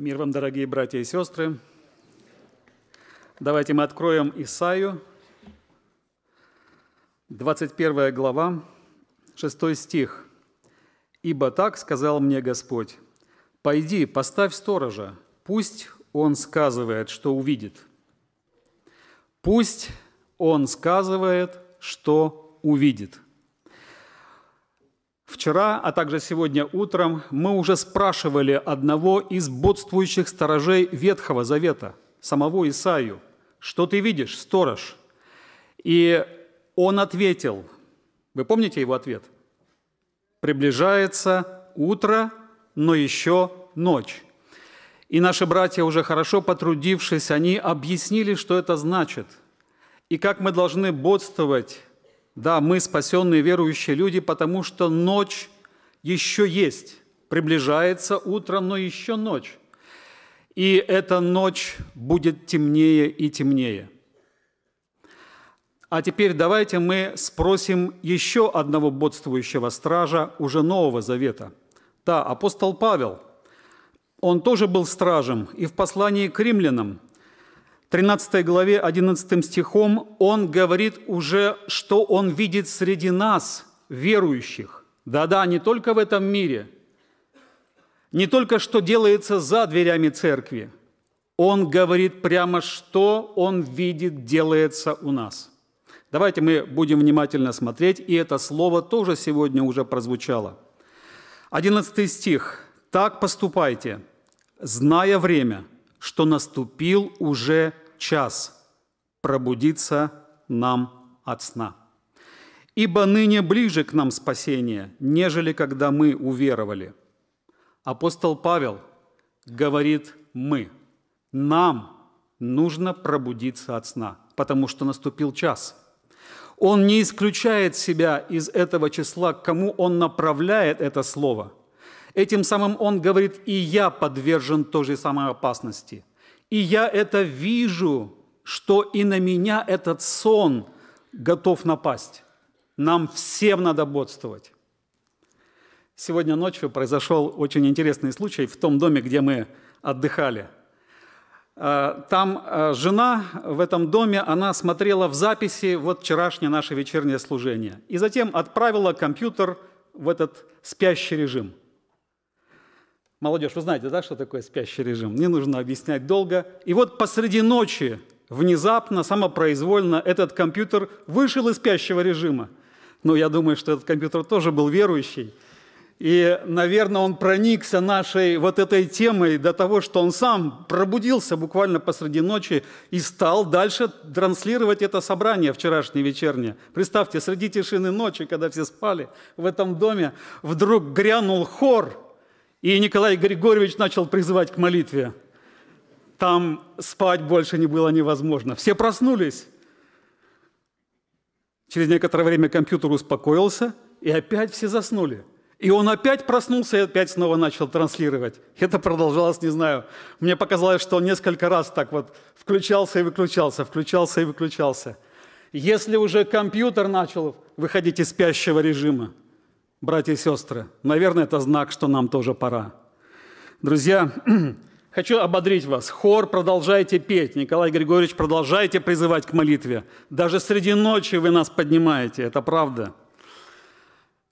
Мир вам, дорогие братья и сестры. Давайте мы откроем Исаию, 21 глава, 6 стих. «Ибо так сказал мне Господь, пойди, поставь сторожа, пусть он сказывает, что увидит. Пусть он сказывает, что увидит». Вчера, а также сегодня утром мы уже спрашивали одного из бодствующих сторожей Ветхого Завета, самого Исаию, «Что ты видишь, сторож?» И он ответил, вы помните его ответ? «Приближается утро, но еще ночь». И наши братья, уже хорошо потрудившись, они объяснили, что это значит, и как мы должны бодствовать да, мы спасенные верующие люди, потому что ночь еще есть. Приближается утро, но еще ночь. И эта ночь будет темнее и темнее. А теперь давайте мы спросим еще одного бодствующего стража уже Нового Завета. Да, апостол Павел, он тоже был стражем, и в послании к римлянам – 13 главе 11 стихом он говорит уже, что он видит среди нас, верующих. Да-да, не только в этом мире, не только что делается за дверями церкви. Он говорит прямо, что он видит, делается у нас. Давайте мы будем внимательно смотреть, и это слово тоже сегодня уже прозвучало. 11 стих. «Так поступайте, зная время, что наступил уже час пробудиться нам от сна. Ибо ныне ближе к нам спасение, нежели когда мы уверовали. Апостол Павел говорит «мы». Нам нужно пробудиться от сна, потому что наступил час. Он не исключает себя из этого числа, к кому он направляет это слово – Этим самым он говорит, и я подвержен той же самой опасности. И я это вижу, что и на меня этот сон готов напасть. Нам всем надо бодствовать. Сегодня ночью произошел очень интересный случай в том доме, где мы отдыхали. Э, там э, жена в этом доме, она смотрела в записи вот вчерашнее наше вечернее служение. И затем отправила компьютер в этот спящий режим – Молодежь, вы знаете, да, что такое спящий режим? Не нужно объяснять долго. И вот посреди ночи внезапно, самопроизвольно этот компьютер вышел из спящего режима. Но ну, я думаю, что этот компьютер тоже был верующий. И, наверное, он проникся нашей вот этой темой до того, что он сам пробудился буквально посреди ночи и стал дальше транслировать это собрание вчерашнее вечернее. Представьте, среди тишины ночи, когда все спали в этом доме, вдруг грянул хор – и Николай Григорьевич начал призывать к молитве. Там спать больше не было невозможно. Все проснулись. Через некоторое время компьютер успокоился, и опять все заснули. И он опять проснулся и опять снова начал транслировать. Это продолжалось, не знаю. Мне показалось, что он несколько раз так вот включался и выключался, включался и выключался. Если уже компьютер начал выходить из спящего режима – братья и сестры, наверное, это знак, что нам тоже пора. Друзья, хочу ободрить вас. Хор, продолжайте петь. Николай Григорьевич, продолжайте призывать к молитве. Даже среди ночи вы нас поднимаете, это правда.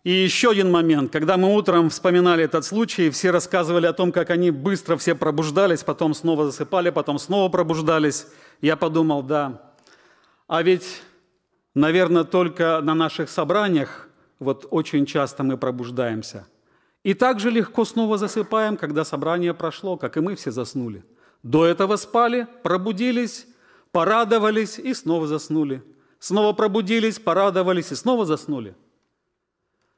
И еще один момент. Когда мы утром вспоминали этот случай, все рассказывали о том, как они быстро все пробуждались, потом снова засыпали, потом снова пробуждались. Я подумал, да, а ведь, наверное, только на наших собраниях вот очень часто мы пробуждаемся. И так же легко снова засыпаем, когда собрание прошло, как и мы все заснули. До этого спали, пробудились, порадовались и снова заснули. Снова пробудились, порадовались и снова заснули.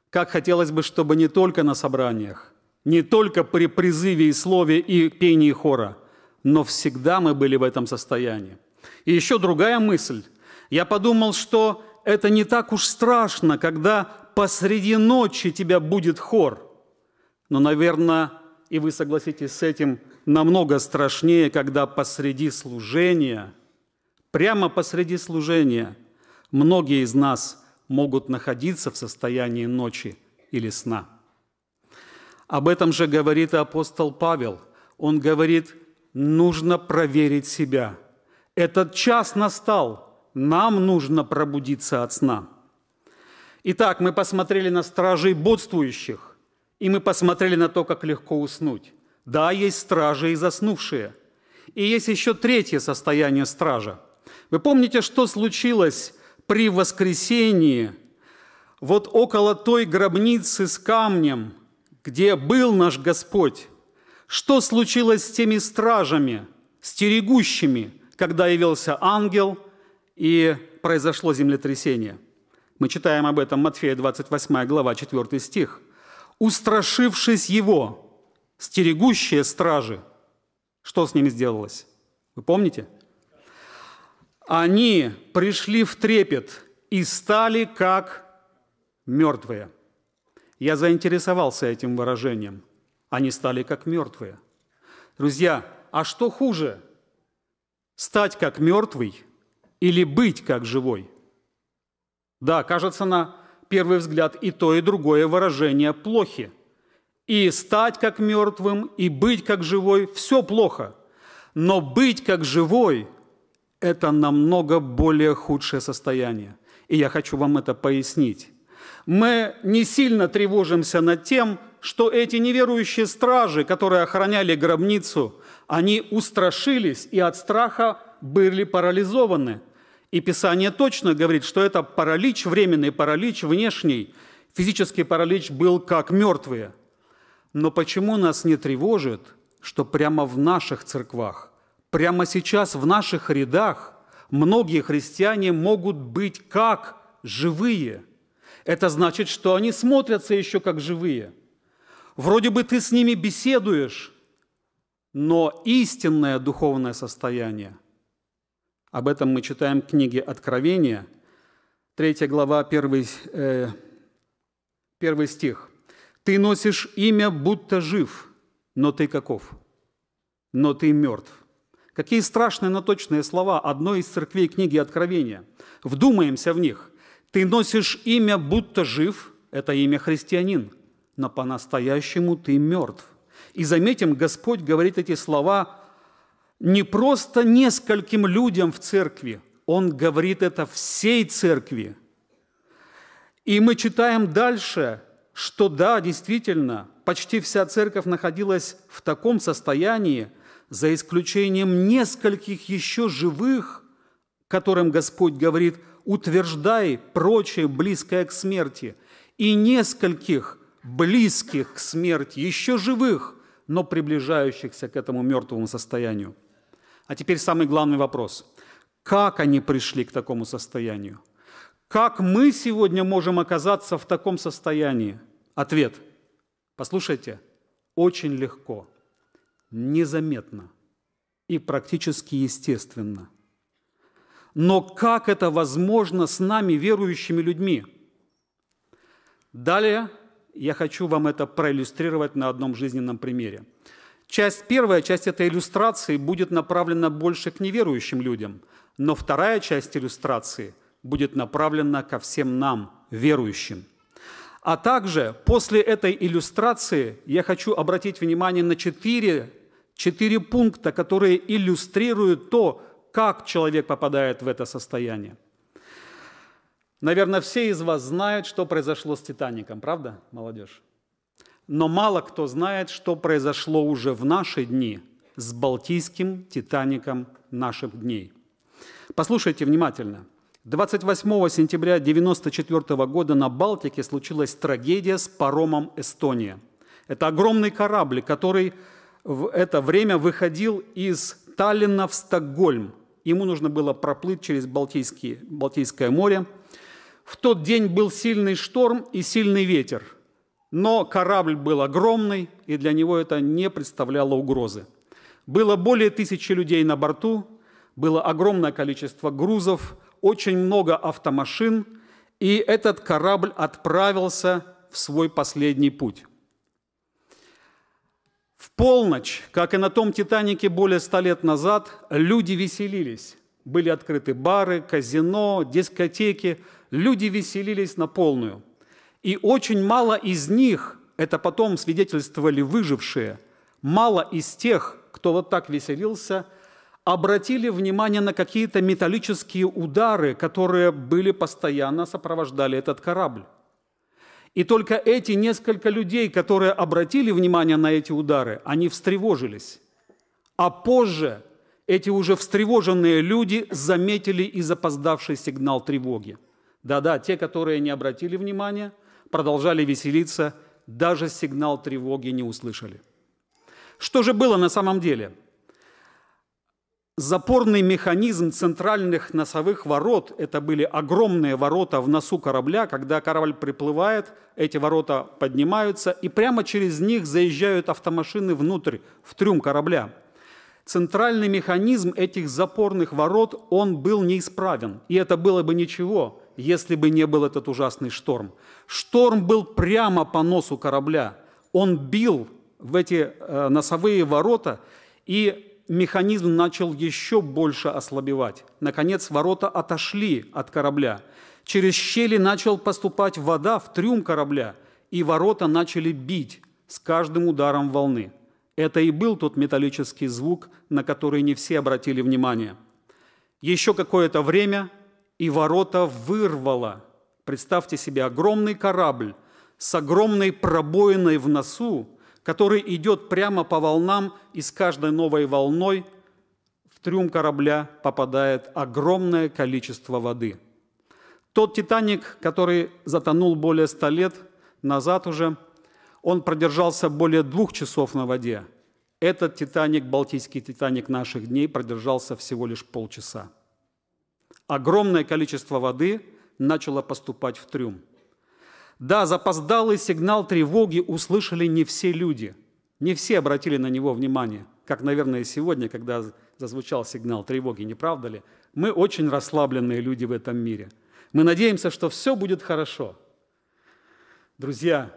Как хотелось бы, чтобы не только на собраниях, не только при призыве и слове и пении хора, но всегда мы были в этом состоянии. И еще другая мысль. Я подумал, что это не так уж страшно, когда посреди ночи тебя будет хор. Но, наверное, и вы согласитесь с этим, намного страшнее, когда посреди служения, прямо посреди служения, многие из нас могут находиться в состоянии ночи или сна. Об этом же говорит и апостол Павел. Он говорит, нужно проверить себя. Этот час настал, нам нужно пробудиться от сна. Итак, мы посмотрели на стражей бодствующих, и мы посмотрели на то, как легко уснуть. Да, есть стражи и заснувшие. И есть еще третье состояние стража. Вы помните, что случилось при воскресении, вот около той гробницы с камнем, где был наш Господь? Что случилось с теми стражами, стерегущими, когда явился ангел и произошло землетрясение – мы читаем об этом Матфея 28 глава 4 стих. «Устрашившись его, стерегущие стражи». Что с ними сделалось? Вы помните? Они пришли в трепет и стали как мертвые. Я заинтересовался этим выражением. Они стали как мертвые. Друзья, а что хуже? Стать как мертвый или быть как живой – да, кажется на первый взгляд и то, и другое выражение плохи. И стать как мертвым, и быть как живой – все плохо. Но быть как живой – это намного более худшее состояние. И я хочу вам это пояснить. Мы не сильно тревожимся над тем, что эти неверующие стражи, которые охраняли гробницу, они устрашились и от страха были парализованы – и Писание точно говорит, что это паралич, временный паралич, внешний. Физический паралич был как мертвые. Но почему нас не тревожит, что прямо в наших церквах, прямо сейчас в наших рядах многие христиане могут быть как живые? Это значит, что они смотрятся еще как живые. Вроде бы ты с ними беседуешь, но истинное духовное состояние об этом мы читаем в книге Откровения, 3 глава, 1, э, 1 стих. «Ты носишь имя, будто жив, но ты каков? Но ты мертв». Какие страшные, но точные слова одной из церквей книги Откровения. Вдумаемся в них. «Ты носишь имя, будто жив» – это имя христианин, но по-настоящему ты мертв. И заметим, Господь говорит эти слова не просто нескольким людям в церкви, он говорит это всей церкви. И мы читаем дальше, что да, действительно, почти вся церковь находилась в таком состоянии, за исключением нескольких еще живых, которым Господь говорит, утверждай прочее близкое к смерти, и нескольких близких к смерти, еще живых, но приближающихся к этому мертвому состоянию – а теперь самый главный вопрос. Как они пришли к такому состоянию? Как мы сегодня можем оказаться в таком состоянии? Ответ. Послушайте. Очень легко, незаметно и практически естественно. Но как это возможно с нами, верующими людьми? Далее я хочу вам это проиллюстрировать на одном жизненном примере. Часть первая, часть этой иллюстрации будет направлена больше к неверующим людям, но вторая часть иллюстрации будет направлена ко всем нам, верующим. А также после этой иллюстрации я хочу обратить внимание на четыре, четыре пункта, которые иллюстрируют то, как человек попадает в это состояние. Наверное, все из вас знают, что произошло с «Титаником», правда, молодежь? но мало кто знает, что произошло уже в наши дни с Балтийским Титаником наших дней. Послушайте внимательно. 28 сентября 1994 года на Балтике случилась трагедия с паромом «Эстония». Это огромный корабль, который в это время выходил из Таллина в Стокгольм. Ему нужно было проплыть через Балтийские, Балтийское море. В тот день был сильный шторм и сильный ветер – но корабль был огромный, и для него это не представляло угрозы. Было более тысячи людей на борту, было огромное количество грузов, очень много автомашин, и этот корабль отправился в свой последний путь. В полночь, как и на том «Титанике» более ста лет назад, люди веселились. Были открыты бары, казино, дискотеки. Люди веселились на полную – и очень мало из них, это потом свидетельствовали выжившие, мало из тех, кто вот так веселился, обратили внимание на какие-то металлические удары, которые были постоянно сопровождали этот корабль. И только эти несколько людей, которые обратили внимание на эти удары, они встревожились. А позже эти уже встревоженные люди заметили и запоздавший сигнал тревоги. Да-да, те, которые не обратили внимания, продолжали веселиться, даже сигнал тревоги не услышали. Что же было на самом деле? Запорный механизм центральных носовых ворот – это были огромные ворота в носу корабля. Когда корабль приплывает, эти ворота поднимаются, и прямо через них заезжают автомашины внутрь, в трюм корабля. Центральный механизм этих запорных ворот, он был неисправен. И это было бы ничего, если бы не был этот ужасный шторм. Шторм был прямо по носу корабля. Он бил в эти э, носовые ворота, и механизм начал еще больше ослабевать. Наконец, ворота отошли от корабля. Через щели начал поступать вода в трюм корабля, и ворота начали бить с каждым ударом волны. Это и был тот металлический звук, на который не все обратили внимание. Еще какое-то время и ворота вырвало. Представьте себе огромный корабль с огромной пробоиной в носу, который идет прямо по волнам, и с каждой новой волной в трюм корабля попадает огромное количество воды. Тот «Титаник», который затонул более ста лет назад уже, он продержался более двух часов на воде. Этот «Титаник», Балтийский «Титаник» наших дней продержался всего лишь полчаса. Огромное количество воды начало поступать в трюм. Да, запоздалый сигнал тревоги услышали не все люди. Не все обратили на него внимание, как, наверное, сегодня, когда зазвучал сигнал тревоги, не правда ли? Мы очень расслабленные люди в этом мире. Мы надеемся, что все будет хорошо. Друзья,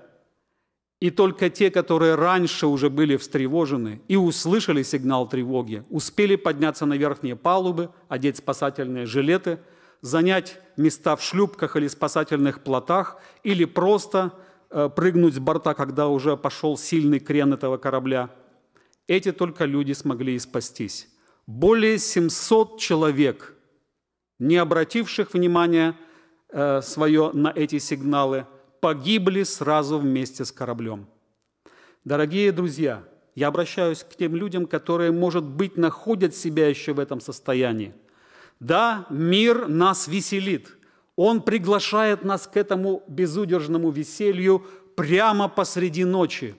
и только те, которые раньше уже были встревожены и услышали сигнал тревоги, успели подняться на верхние палубы, одеть спасательные жилеты, занять места в шлюпках или спасательных плотах, или просто э, прыгнуть с борта, когда уже пошел сильный крен этого корабля. Эти только люди смогли и спастись. Более 700 человек, не обративших внимания э, свое на эти сигналы – погибли сразу вместе с кораблем. Дорогие друзья, я обращаюсь к тем людям, которые, может быть, находят себя еще в этом состоянии. Да, мир нас веселит. Он приглашает нас к этому безудержному веселью прямо посреди ночи.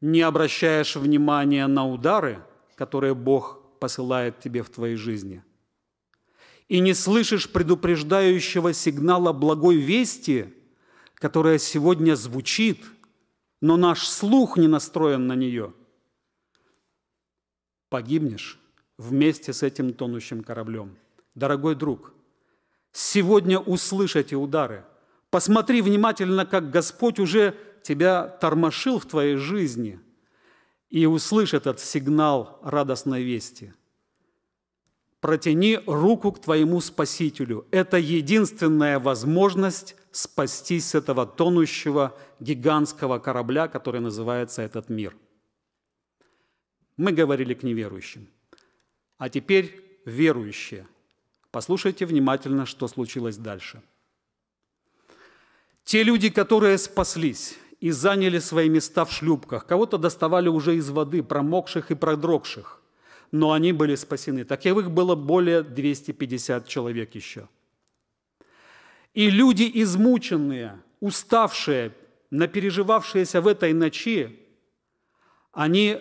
Не обращаешь внимания на удары, которые Бог посылает тебе в твоей жизни – и не слышишь предупреждающего сигнала благой вести, которая сегодня звучит, но наш слух не настроен на нее, погибнешь вместе с этим тонущим кораблем. Дорогой друг, сегодня услышите удары. Посмотри внимательно, как Господь уже тебя тормошил в твоей жизни, и услышь этот сигнал радостной вести – протяни руку к твоему Спасителю. Это единственная возможность спастись с этого тонущего гигантского корабля, который называется этот мир. Мы говорили к неверующим. А теперь верующие. Послушайте внимательно, что случилось дальше. Те люди, которые спаслись и заняли свои места в шлюпках, кого-то доставали уже из воды, промокших и продрогших – но они были спасены. Таковых было более 250 человек еще. И люди измученные, уставшие, напереживавшиеся в этой ночи, они,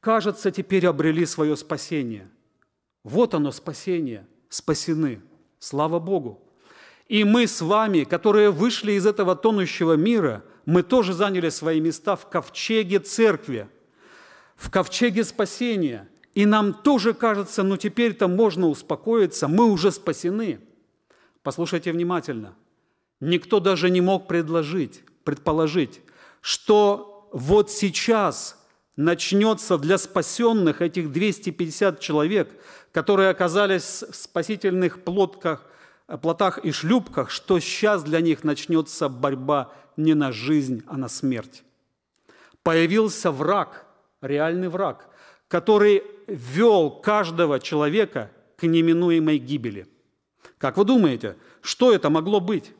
кажется, теперь обрели свое спасение. Вот оно, спасение, спасены. Слава Богу! И мы с вами, которые вышли из этого тонущего мира, мы тоже заняли свои места в ковчеге церкви, в ковчеге спасения. И нам тоже кажется, ну теперь-то можно успокоиться, мы уже спасены. Послушайте внимательно. Никто даже не мог предложить, предположить, что вот сейчас начнется для спасенных этих 250 человек, которые оказались в спасительных плотках, э, плотах и шлюпках, что сейчас для них начнется борьба не на жизнь, а на смерть. Появился враг, реальный враг, который вел каждого человека к неминуемой гибели. Как вы думаете, что это могло быть?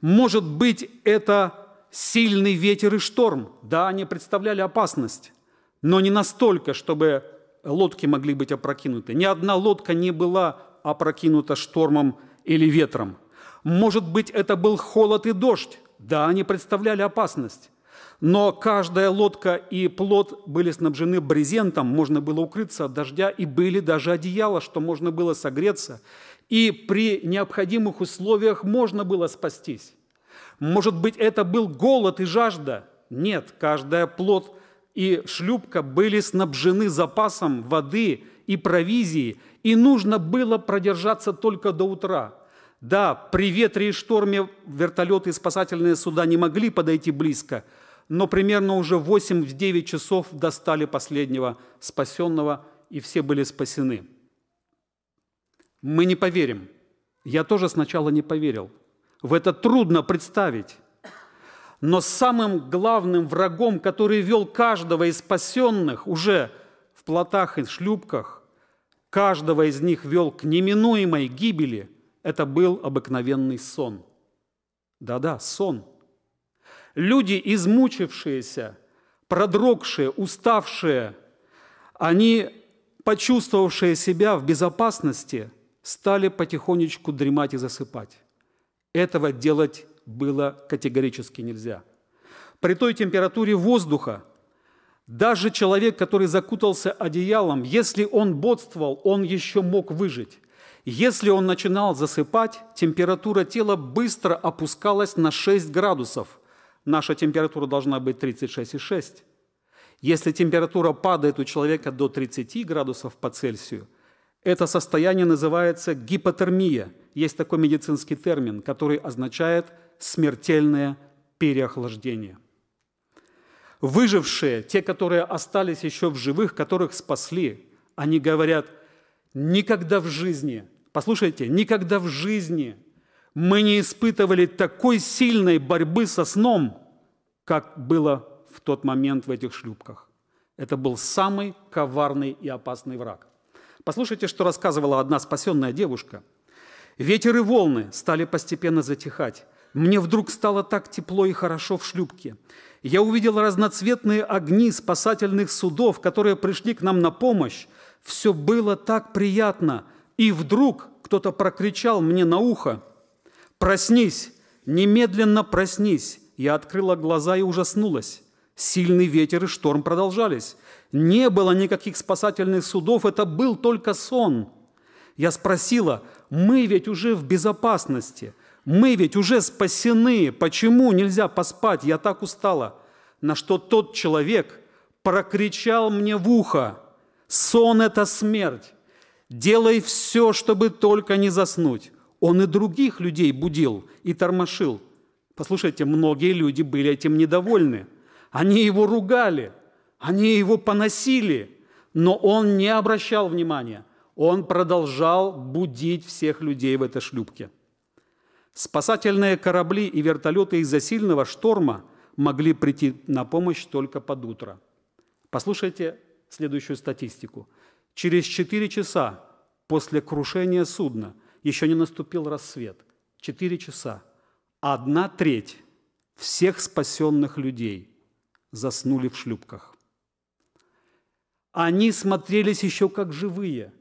Может быть, это сильный ветер и шторм. Да, они представляли опасность, но не настолько, чтобы лодки могли быть опрокинуты. Ни одна лодка не была опрокинута штормом или ветром. Может быть, это был холод и дождь. Да, они представляли опасность, но каждая лодка и плот были снабжены брезентом, можно было укрыться от дождя, и были даже одеяла, что можно было согреться. И при необходимых условиях можно было спастись. Может быть, это был голод и жажда? Нет, каждая плот и шлюпка были снабжены запасом воды и провизии, и нужно было продержаться только до утра. Да, при ветре и шторме вертолеты и спасательные суда не могли подойти близко – но примерно уже в 8-9 часов достали последнего спасенного, и все были спасены. Мы не поверим. Я тоже сначала не поверил. В это трудно представить. Но самым главным врагом, который вел каждого из спасенных уже в плотах и шлюпках, каждого из них вел к неминуемой гибели, это был обыкновенный сон. Да-да, сон – Люди, измучившиеся, продрогшие, уставшие, они, почувствовавшие себя в безопасности, стали потихонечку дремать и засыпать. Этого делать было категорически нельзя. При той температуре воздуха даже человек, который закутался одеялом, если он бодствовал, он еще мог выжить. Если он начинал засыпать, температура тела быстро опускалась на 6 градусов – наша температура должна быть 36,6. Если температура падает у человека до 30 градусов по Цельсию, это состояние называется гипотермия. Есть такой медицинский термин, который означает смертельное переохлаждение. Выжившие, те, которые остались еще в живых, которых спасли, они говорят, никогда в жизни, послушайте, никогда в жизни мы не испытывали такой сильной борьбы со сном, как было в тот момент в этих шлюпках. Это был самый коварный и опасный враг. Послушайте, что рассказывала одна спасенная девушка. «Ветер и волны стали постепенно затихать. Мне вдруг стало так тепло и хорошо в шлюпке. Я увидел разноцветные огни спасательных судов, которые пришли к нам на помощь. Все было так приятно. И вдруг кто-то прокричал мне на ухо – «Проснись! Немедленно проснись!» Я открыла глаза и ужаснулась. Сильный ветер и шторм продолжались. Не было никаких спасательных судов, это был только сон. Я спросила, мы ведь уже в безопасности, мы ведь уже спасены, почему нельзя поспать, я так устала. На что тот человек прокричал мне в ухо, сон – это смерть, делай все, чтобы только не заснуть. Он и других людей будил и тормошил. Послушайте, многие люди были этим недовольны. Они его ругали, они его поносили, но он не обращал внимания. Он продолжал будить всех людей в этой шлюпке. Спасательные корабли и вертолеты из-за сильного шторма могли прийти на помощь только под утро. Послушайте следующую статистику. Через 4 часа после крушения судна – еще не наступил рассвет. Четыре часа. Одна треть всех спасенных людей заснули в шлюпках. Они смотрелись еще как живые.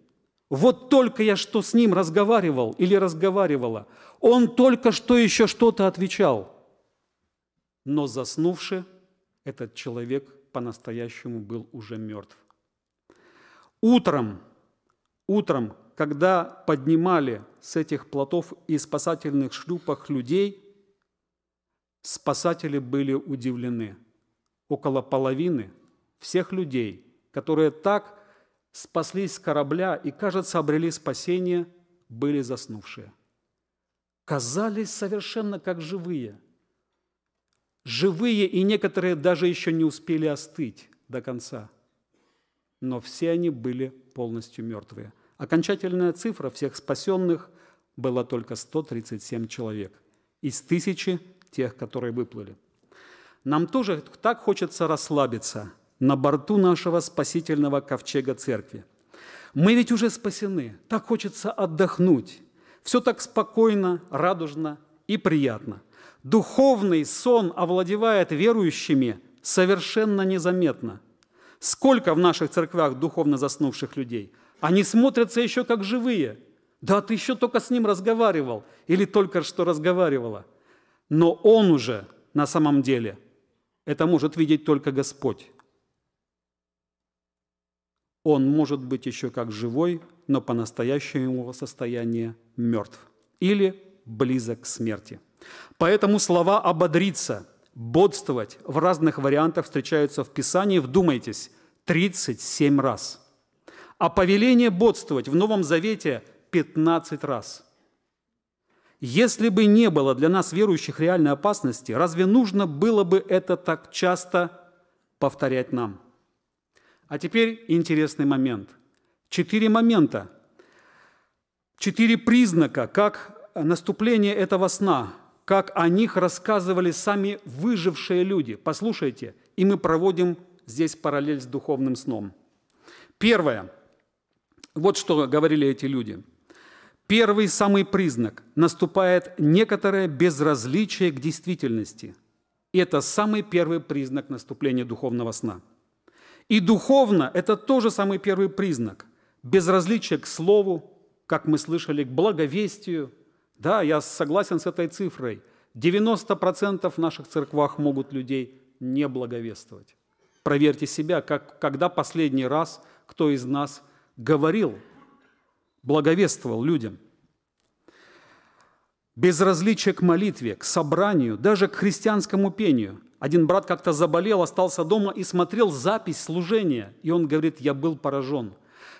Вот только я что с ним разговаривал или разговаривала, он только что еще что-то отвечал. Но заснувший этот человек по-настоящему был уже мертв. Утром, утром, когда поднимали с этих плотов и спасательных шлюпах людей, спасатели были удивлены. Около половины всех людей, которые так спаслись с корабля и, кажется, обрели спасение, были заснувшие. Казались совершенно как живые. Живые и некоторые даже еще не успели остыть до конца. Но все они были полностью мертвые. Окончательная цифра всех спасенных было только 137 человек из тысячи тех, которые выплыли. Нам тоже так хочется расслабиться на борту нашего спасительного ковчега церкви. Мы ведь уже спасены, так хочется отдохнуть. Все так спокойно, радужно и приятно. Духовный сон овладевает верующими совершенно незаметно. Сколько в наших церквях духовно заснувших людей? Они смотрятся еще как живые – да, ты еще только с ним разговаривал или только что разговаривала. Но он уже на самом деле, это может видеть только Господь. Он может быть еще как живой, но по-настоящему его состояние мертв или близок к смерти. Поэтому слова «ободриться», «бодствовать» в разных вариантах встречаются в Писании, вдумайтесь, 37 раз. А повеление «бодствовать» в Новом Завете – 15 раз. Если бы не было для нас верующих реальной опасности, разве нужно было бы это так часто повторять нам? А теперь интересный момент. Четыре момента, четыре признака, как наступление этого сна, как о них рассказывали сами выжившие люди. Послушайте, и мы проводим здесь параллель с духовным сном. Первое. Вот что говорили эти люди – Первый самый признак – наступает некоторое безразличие к действительности. И это самый первый признак наступления духовного сна. И духовно – это тоже самый первый признак. Безразличие к слову, как мы слышали, к благовестию. Да, я согласен с этой цифрой. 90% в наших церквах могут людей не благовествовать. Проверьте себя, как, когда последний раз кто из нас говорил – благовествовал людям. Безразличие к молитве, к собранию, даже к христианскому пению. Один брат как-то заболел, остался дома и смотрел запись служения. И он говорит, я был поражен.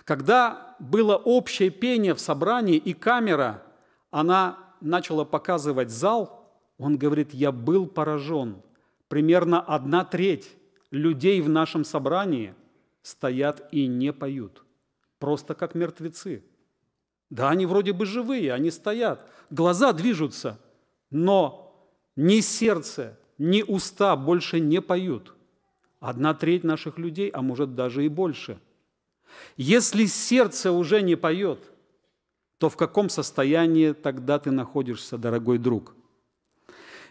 Когда было общее пение в собрании и камера, она начала показывать зал, он говорит, я был поражен. Примерно одна треть людей в нашем собрании стоят и не поют, просто как мертвецы. Да, они вроде бы живые, они стоят, глаза движутся, но ни сердце, ни уста больше не поют. Одна треть наших людей, а может даже и больше. Если сердце уже не поет, то в каком состоянии тогда ты находишься, дорогой друг?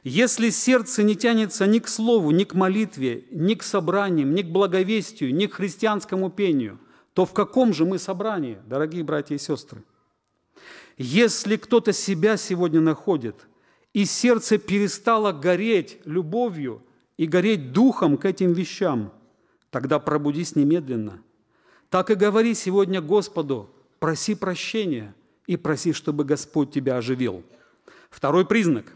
Если сердце не тянется ни к слову, ни к молитве, ни к собраниям, ни к благовестию, ни к христианскому пению, то в каком же мы собрании, дорогие братья и сестры? Если кто-то себя сегодня находит, и сердце перестало гореть любовью и гореть духом к этим вещам, тогда пробудись немедленно. Так и говори сегодня Господу, проси прощения и проси, чтобы Господь тебя оживил. Второй признак.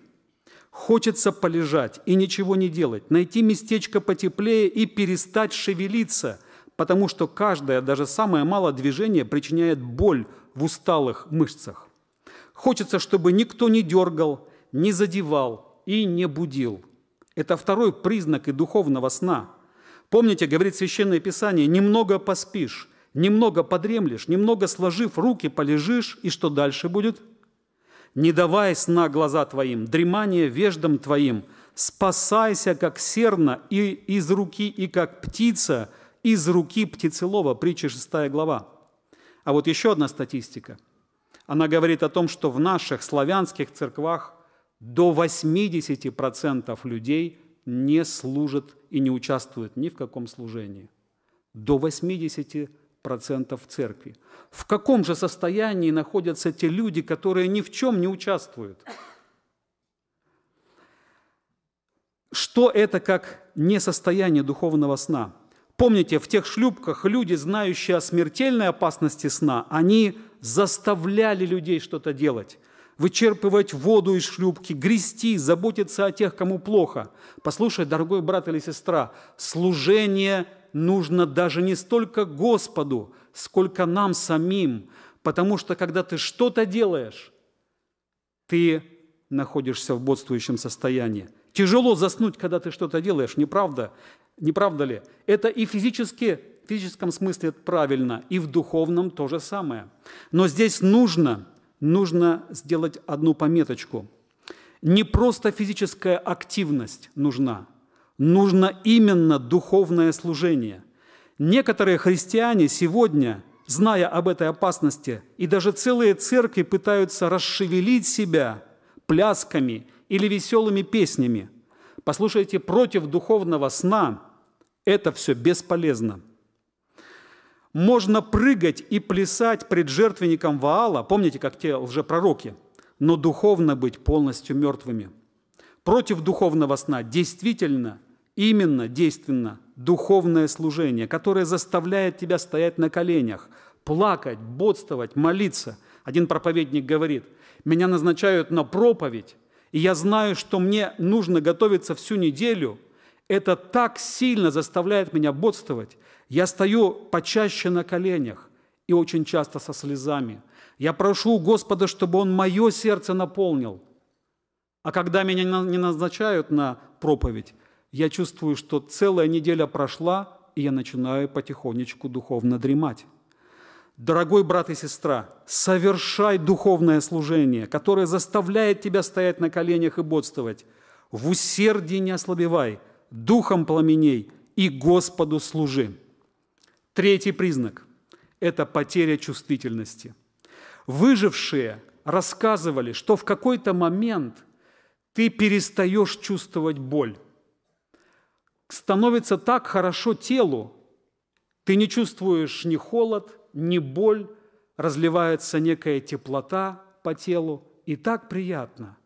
Хочется полежать и ничего не делать, найти местечко потеплее и перестать шевелиться, потому что каждое, даже самое малое движение причиняет боль в усталых мышцах. Хочется, чтобы никто не дергал, не задевал и не будил. Это второй признак и духовного сна. Помните, говорит Священное Писание, немного поспишь, немного подремлешь, немного сложив руки, полежишь, и что дальше будет? Не давай сна глаза твоим, дремание веждам твоим, спасайся, как серна, и из руки, и как птица, из руки птицелова, притча 6 глава. А вот еще одна статистика – она говорит о том, что в наших славянских церквах до 80% людей не служат и не участвуют ни в каком служении. До 80% в церкви. В каком же состоянии находятся те люди, которые ни в чем не участвуют? Что это как несостояние духовного сна? Помните, в тех шлюпках люди, знающие о смертельной опасности сна, они заставляли людей что-то делать вычерпывать воду из шлюпки, грести, заботиться о тех, кому плохо. Послушай, дорогой брат или сестра, служение нужно даже не столько Господу, сколько нам самим, потому что когда ты что-то делаешь, ты находишься в бодствующем состоянии. Тяжело заснуть, когда ты что-то делаешь, не правда? Не правда ли? Это и физически физическом смысле это правильно, и в духовном то же самое. Но здесь нужно, нужно сделать одну пометочку. Не просто физическая активность нужна, нужно именно духовное служение. Некоторые христиане сегодня, зная об этой опасности, и даже целые церкви пытаются расшевелить себя плясками или веселыми песнями. Послушайте, против духовного сна это все бесполезно – можно прыгать и плясать пред жертвенником Ваала, помните, как те лжепророки, но духовно быть полностью мертвыми. Против духовного сна действительно, именно действенно духовное служение, которое заставляет тебя стоять на коленях, плакать, бодствовать, молиться. Один проповедник говорит, меня назначают на проповедь, и я знаю, что мне нужно готовиться всю неделю, это так сильно заставляет меня бодствовать. Я стою почаще на коленях и очень часто со слезами. Я прошу у Господа, чтобы Он мое сердце наполнил. А когда меня не назначают на проповедь, я чувствую, что целая неделя прошла, и я начинаю потихонечку духовно дремать. Дорогой брат и сестра, совершай духовное служение, которое заставляет тебя стоять на коленях и бодствовать. В усердии не ослабевай, духом пламеней и Господу служи. Третий признак – это потеря чувствительности. Выжившие рассказывали, что в какой-то момент ты перестаешь чувствовать боль. Становится так хорошо телу, ты не чувствуешь ни холод, ни боль, разливается некая теплота по телу, и так приятно.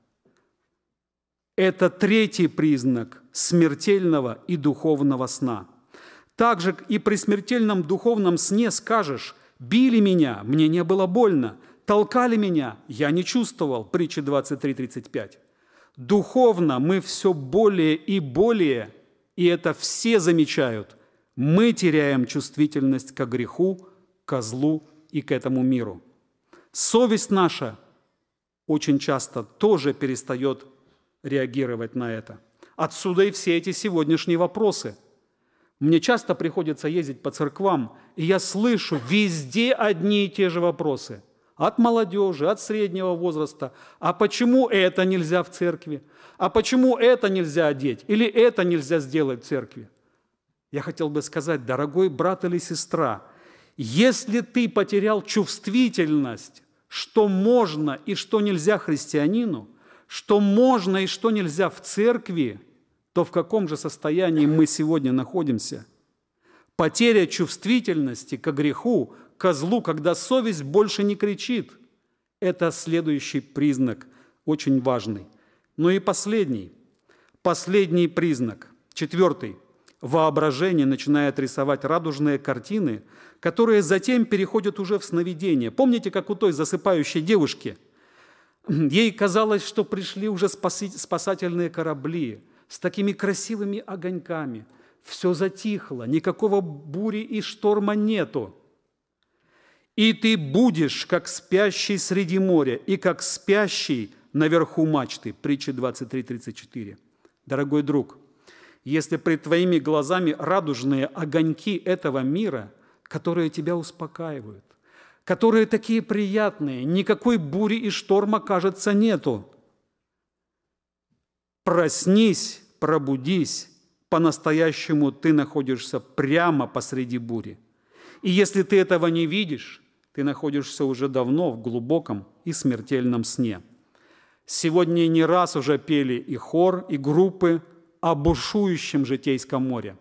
Это третий признак смертельного и духовного сна – также и при смертельном духовном сне скажешь, «Били меня, мне не было больно, толкали меня, я не чувствовал». Притча 23.35. Духовно мы все более и более, и это все замечают, мы теряем чувствительность к греху, ко злу и к этому миру. Совесть наша очень часто тоже перестает реагировать на это. Отсюда и все эти сегодняшние вопросы – мне часто приходится ездить по церквам, и я слышу везде одни и те же вопросы. От молодежи, от среднего возраста. А почему это нельзя в церкви? А почему это нельзя одеть? Или это нельзя сделать в церкви? Я хотел бы сказать, дорогой брат или сестра, если ты потерял чувствительность, что можно и что нельзя христианину, что можно и что нельзя в церкви – то в каком же состоянии мы сегодня находимся? Потеря чувствительности к греху, к злу, когда совесть больше не кричит, это следующий признак, очень важный. Ну и последний, последний признак, четвертый. Воображение начинает рисовать радужные картины, которые затем переходят уже в сновидение. Помните, как у той засыпающей девушки? Ей казалось, что пришли уже спасательные корабли – с такими красивыми огоньками. Все затихло, никакого бури и шторма нету. И ты будешь, как спящий среди моря, и как спящий наверху мачты. Притча 23.34. Дорогой друг, если пред твоими глазами радужные огоньки этого мира, которые тебя успокаивают, которые такие приятные, никакой бури и шторма, кажется, нету. Проснись пробудись, по-настоящему ты находишься прямо посреди бури. И если ты этого не видишь, ты находишься уже давно в глубоком и смертельном сне. Сегодня не раз уже пели и хор, и группы о бушующем житейском море.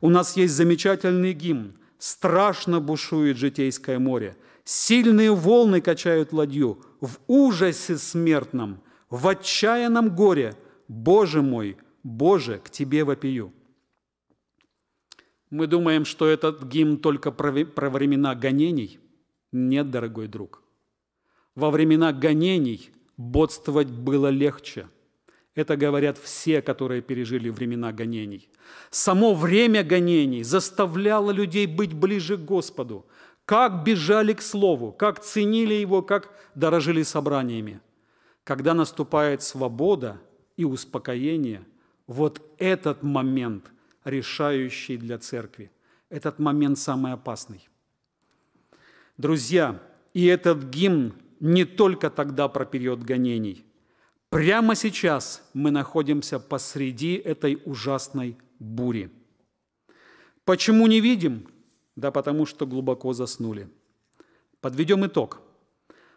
У нас есть замечательный гимн «Страшно бушует житейское море», Сильные волны качают ладью, в ужасе смертном, в отчаянном горе. Боже мой, Боже, к Тебе вопию». Мы думаем, что этот гимн только про времена гонений. Нет, дорогой друг. Во времена гонений бодствовать было легче. Это говорят все, которые пережили времена гонений. Само время гонений заставляло людей быть ближе к Господу. Как бежали к Слову, как ценили Его, как дорожили собраниями. Когда наступает свобода и успокоение – вот этот момент решающий для церкви. Этот момент самый опасный. Друзья, и этот гимн не только тогда про период гонений. Прямо сейчас мы находимся посреди этой ужасной бури. Почему не видим? Да потому что глубоко заснули. Подведем итог.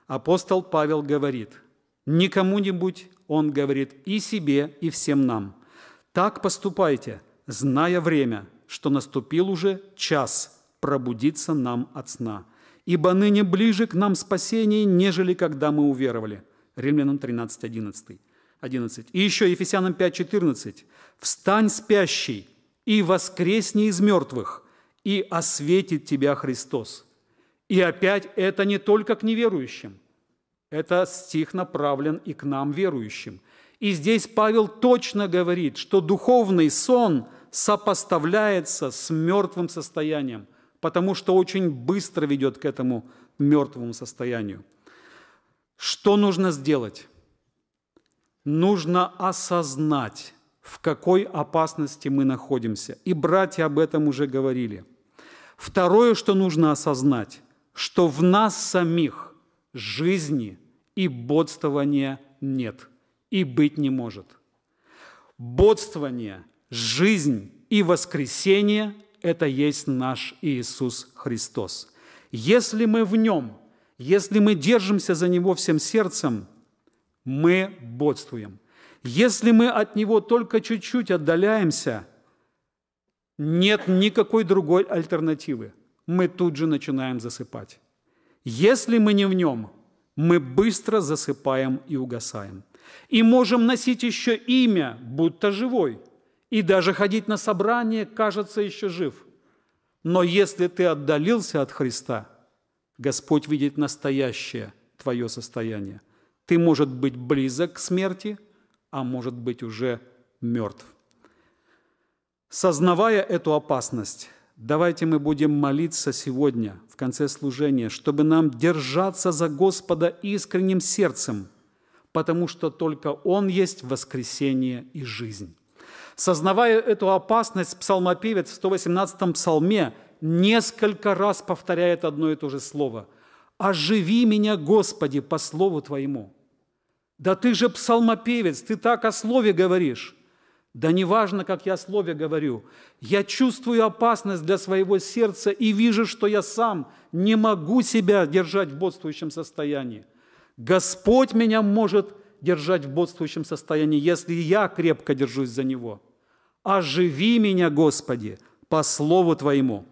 Апостол Павел говорит, никому-нибудь он говорит и себе, и всем нам – так поступайте, зная время, что наступил уже час пробудиться нам от сна. Ибо ныне ближе к нам спасение, нежели когда мы уверовали. Римлянам 13, 11. 11. И еще Ефесянам 5, 14. «Встань, спящий, и воскресни из мертвых, и осветит тебя Христос». И опять это не только к неверующим. Это стих направлен и к нам, верующим – и здесь Павел точно говорит, что духовный сон сопоставляется с мертвым состоянием, потому что очень быстро ведет к этому мертвому состоянию. Что нужно сделать? Нужно осознать, в какой опасности мы находимся. И братья об этом уже говорили. Второе, что нужно осознать, что в нас самих жизни и бодствования нет и быть не может. Бодствование, жизнь и воскресение – это есть наш Иисус Христос. Если мы в Нем, если мы держимся за Него всем сердцем, мы бодствуем. Если мы от Него только чуть-чуть отдаляемся, нет никакой другой альтернативы. Мы тут же начинаем засыпать. Если мы не в Нем, мы быстро засыпаем и угасаем и можем носить еще имя, будто живой, и даже ходить на собрание, кажется, еще жив. Но если ты отдалился от Христа, Господь видит настоящее твое состояние. Ты, может быть, близок к смерти, а может быть, уже мертв. Сознавая эту опасность, давайте мы будем молиться сегодня, в конце служения, чтобы нам держаться за Господа искренним сердцем – потому что только Он есть воскресение и жизнь. Сознавая эту опасность, псалмопевец в 118-м псалме несколько раз повторяет одно и то же слово. «Оживи меня, Господи, по слову Твоему». Да ты же псалмопевец, ты так о слове говоришь. Да неважно, как я о слове говорю. Я чувствую опасность для своего сердца и вижу, что я сам не могу себя держать в бодствующем состоянии – Господь меня может держать в бодствующем состоянии, если я крепко держусь за Него. Оживи меня, Господи, по слову Твоему».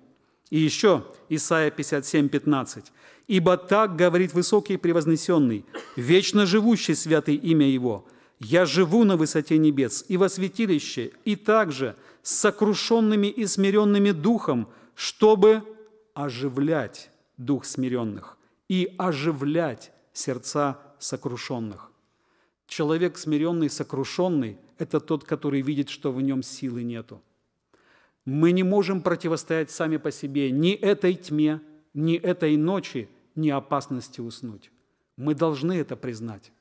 И еще Исайя 57, 15. «Ибо так говорит высокий и превознесенный, вечно живущий святый имя Его. Я живу на высоте небес и во святилище, и также с сокрушенными и смиренными духом, чтобы оживлять дух смиренных и оживлять сердца сокрушенных. Человек смиренный, сокрушенный – это тот, который видит, что в нем силы нету. Мы не можем противостоять сами по себе ни этой тьме, ни этой ночи, ни опасности уснуть. Мы должны это признать.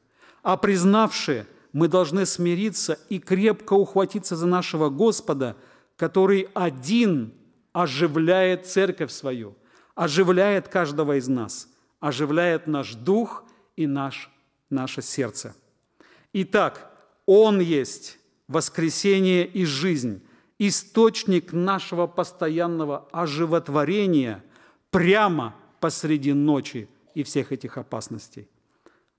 А признавшие, мы должны смириться и крепко ухватиться за нашего Господа, который один оживляет церковь свою, оживляет каждого из нас – оживляет наш дух и наш, наше сердце. Итак, Он есть воскресение и жизнь, источник нашего постоянного оживотворения прямо посреди ночи и всех этих опасностей.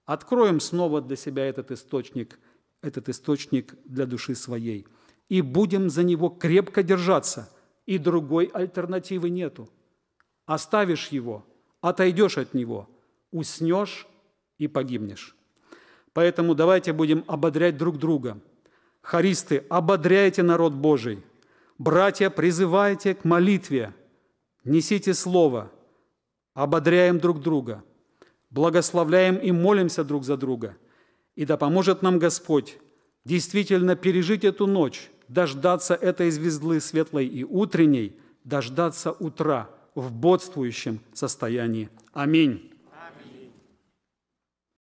Откроем снова для себя этот источник, этот источник для души своей. И будем за него крепко держаться, и другой альтернативы нету. Оставишь его – отойдешь от него, уснешь и погибнешь. Поэтому давайте будем ободрять друг друга. Харисты, ободряйте народ Божий. Братья, призывайте к молитве. Несите слово. Ободряем друг друга. Благословляем и молимся друг за друга. И да поможет нам Господь действительно пережить эту ночь, дождаться этой звезды светлой и утренней, дождаться утра – в бодствующем состоянии. Аминь.